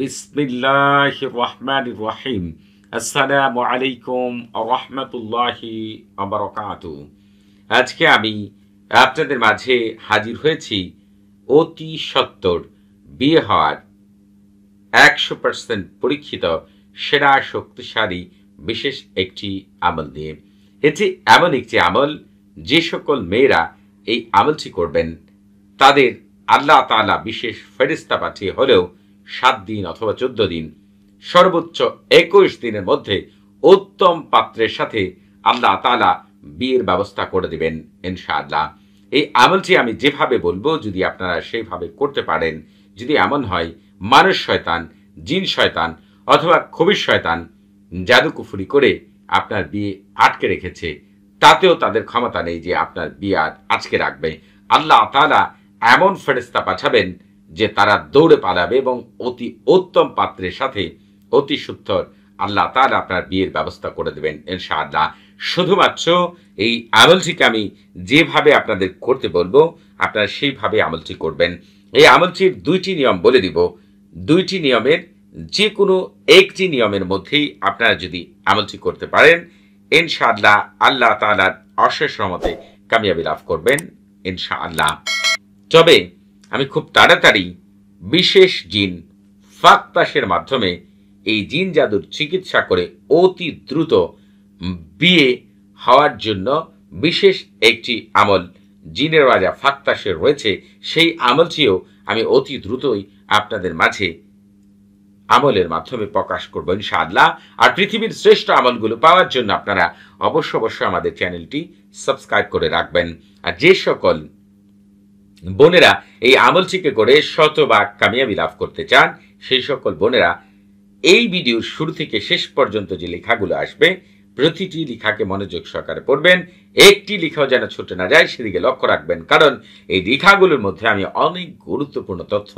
বিসমিল্লাহ রহমান রহিম আসসালামু আলাইকুম রহমতুল্লাহি আবরকাত আজকে আমি আপনাদের মাঝে হাজির হয়েছি অতি সত্তর বিয়ে হওয়ার একশো পার্সেন্ট পরীক্ষিত সেরা শক্তিশালী বিশেষ একটি আমল নিয়ে এটি এমন একটি আমল যে সকল মেয়েরা এই আমলটি করবেন তাদের আল্লাহ তালা বিশেষ ফেরিস্তা পাঠিয়ে হলেও সাত দিন অথবা চোদ্দ দিন সর্বোচ্চ একুশ দিনের মধ্যে উত্তম পাত্রের সাথে আল্লাহ তালা বিয়ের ব্যবস্থা করে দেবেন ইনশাআল্লাহ এই আমলটি আমি যেভাবে বলবো যদি আপনারা সেইভাবে করতে পারেন যদি এমন হয় মানুষ শয়তান জিন শয়তান অথবা খবির শয়তান জাদুকুফুরি করে আপনার বিয়ে আটকে রেখেছে তাতেও তাদের ক্ষমতা নেই যে আপনার বিয়ে আজকে রাখবে আল্লাহ তালা এমন ফেরেস্তা পাঠাবেন যে তারা দৌড়ে পালাবে এবং অতি উত্তম পাত্রের সাথে অতি সুত্তর আল্লাহ তার আপনার বিয়ের ব্যবস্থা করে দেবেন ইনশাআল্লাহ শুধুমাত্র এই আমলটিকে আমি যেভাবে আপনাদের করতে বলবো আপনারা সেইভাবে আমলটি করবেন এই আমলটির দুইটি নিয়ম বলে দিব দুইটি নিয়মের যে কোনো একটি নিয়মের মধ্যেই আপনারা যদি আমলটি করতে পারেন ইনশাআল্লাহ আল্লাহ তালার অশেষ রহমতে কামিয়াবি লাভ করবেন ইনশাআল্লাহ তবে আমি খুব তাড়াতাড়ি বিশেষ জিন ফাকতাসের মাধ্যমে এই জিন জাদুর চিকিৎসা করে অতি দ্রুত বিয়ে হওয়ার জন্য বিশেষ একটি আমল জিনের রাজা ফাক্তাসের রয়েছে সেই আমলটিও আমি অতি দ্রুতই আপনাদের মাঝে আমলের মাধ্যমে প্রকাশ করবো ইনশাআল্লাহ আর পৃথিবীর শ্রেষ্ঠ আমলগুলো পাওয়ার জন্য আপনারা অবশ্য অবশ্যই আমাদের চ্যানেলটি সাবস্ক্রাইব করে রাখবেন আর যে সকল বোনেরা এই আমলটিকে করে শতভাগ কামিয়াবি লাভ করতে চান সেই সকল বোনেরা এই ভিডিওর শুরু থেকে শেষ পর্যন্ত যে লেখাগুলো আসবে প্রতিটি লিখাকে মনোযোগ সহকারে পড়বেন একটি লেখাও যেন ছুটে না যায় সেদিকে লক্ষ্য রাখবেন কারণ এই লিখাগুলোর মধ্যে আমি অনেক গুরুত্বপূর্ণ তথ্য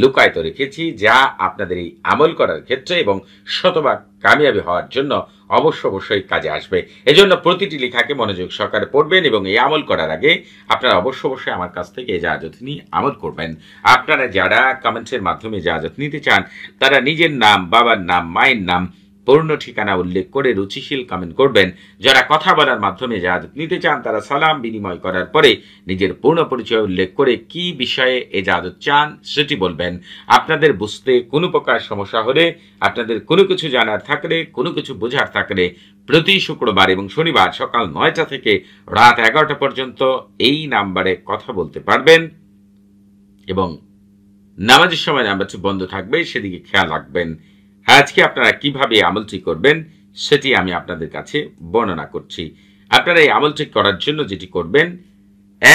লুকায়িত রেখেছি যা আপনাদের এই আমল করার ক্ষেত্রে এবং শতভাগ কামিয়াবি হওয়ার জন্য অবশ্য অবশ্যই কাজে আসবে এজন্য প্রতিটি লেখাকে মনোযোগ সহকারে পড়বেন এবং এই আমল করার আগে আপনারা অবশ্য অবশ্যই আমার কাছ থেকে জাহাজত নিয়ে আমল করবেন আপনারা যারা কমেন্টসের মাধ্যমে যত্ন নিতে চান তারা নিজের নাম বাবার নাম মায়ের নাম পূর্ণ ঠিকানা উল্লেখ করে রুচিশীল কমেন্ট করবেন যারা কথা বলার মাধ্যমে যা নিতে চান তারা সালাম বিনিময় করার পরে নিজের পূর্ণ পরিচয় উল্লেখ করে কি বিষয়ে এ যাদত চান সেটি বলবেন আপনাদের বুঝতে কোনো প্রকার সমস্যা হলে আপনাদের কোনো কিছু জানার থাকলে কোনো কিছু বোঝার থাকলে প্রতি শুক্রবার এবং শনিবার সকাল নয়টা থেকে রাত এগারোটা পর্যন্ত এই নাম্বারে কথা বলতে পারবেন এবং নামাজের সময় নাম্বারটি বন্ধ থাকবে সেদিকে খেয়াল রাখবেন আজকে আপনারা কিভাবে আমলটি করবেন সেটি আমি আপনাদের কাছে বর্ণনা করছি আপনারা এই আমলটি করার জন্য যেটি করবেন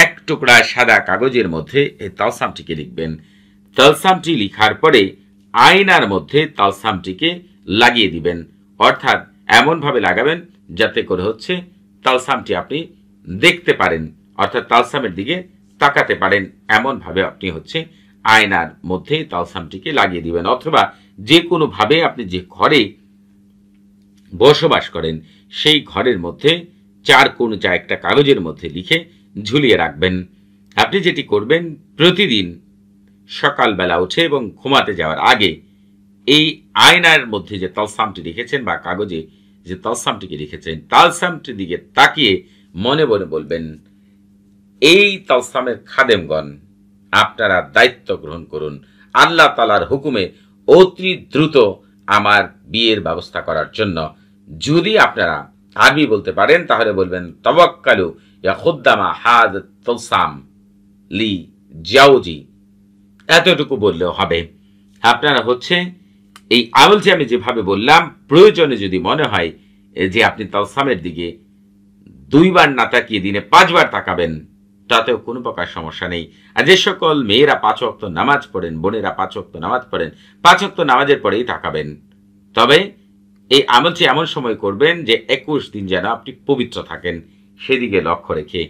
এক টুকরা সাদা কাগজের মধ্যে এই তলসামটিকে লিখবেন তলসামটি লিখার পরে আয়নার মধ্যে তালসামটিকে লাগিয়ে দিবেন অর্থাৎ এমনভাবে লাগাবেন যাতে করে হচ্ছে তালসামটি আপনি দেখতে পারেন অর্থাৎ তালসামের দিকে তাকাতে পারেন এমনভাবে আপনি হচ্ছে আয়নার মধ্যে তালসামটিকে লাগিয়ে দিবেন অথবা যে কোনোভাবে আপনি যে ঘরে বসবাস করেন সেই ঘরের মধ্যে চার কোন চা একটা কাগজের মধ্যে লিখে ঝুলিয়ে রাখবেন আপনি যেটি করবেন প্রতিদিন সকালবেলা উঠে এবং ঘুমাতে যাওয়ার আগে এই আয়নার মধ্যে যে তলসামটি লিখেছেন বা কাগজে যে তলসামটিকে লিখেছেন তালসামটির দিকে তাকিয়ে মনে মনে বলবেন এই তলসামের খাদেমগণ আপনারা দায়িত্ব গ্রহণ করুন আল্লাহ তালার হুকুমে অতি দ্রুত আমার বিয়ের ব্যবস্থা করার জন্য যদি আপনারা আরবি বলতে পারেন তাহলে বলবেন তবক্কালু খুদ্দামা হাদ তলসাম লি জিয়াউজি এতটুকু বললেও হবে আপনারা হচ্ছে এই যে আমি যেভাবে বললাম প্রয়োজনে যদি মনে হয় যে আপনি তলসামের দিকে দুইবার না তাকিয়ে দিনে পাঁচবার তাকাবেন তাতেও কোনো প্রকার সমস্যা নেই আর যে সকল মেয়েরা পাঁচ অক্ত নামাজ পড়েন বোনেরা পাঁচ অক্ত নামাজ পড়েন পাঁচ অক্ত নামাজের পরেই তাকাবেন তবে এই আমলটি এমন সময় করবেন যে একুশ দিন যেন আপনি পবিত্র থাকেন সেদিকে লক্ষ্য রেখে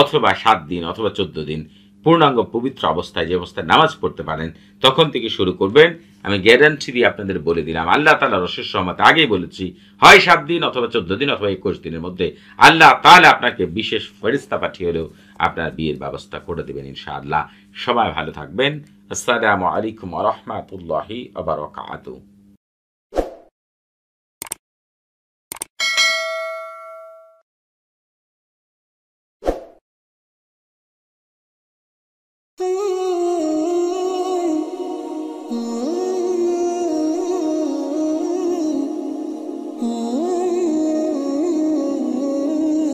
অথবা সাত দিন অথবা চোদ্দ দিন পূর্ণাঙ্গ পবিত্র অবস্থায় যে অবস্থায় নামাজ পড়তে পারেন তখন থেকে শুরু করবেন আমি গ্যারান্টি দিয়ে আপনাদের বলে দিলাম আল্লাহ তালা রসের সহমত আগেই বলেছি হয় সাত দিন অথবা চোদ্দ দিন অথবা একুশ দিনের মধ্যে আল্লাহ তাহলে আপনাকে বিশেষ ফেরিস্তা পাঠিয়ে হলেও আপনার বিয়ের ব্যবস্থা করে দেবেন আল্লাহ সবাই ভালো থাকবেন আসসালামু আলাইকুম রহমাতুল্লাহি আবার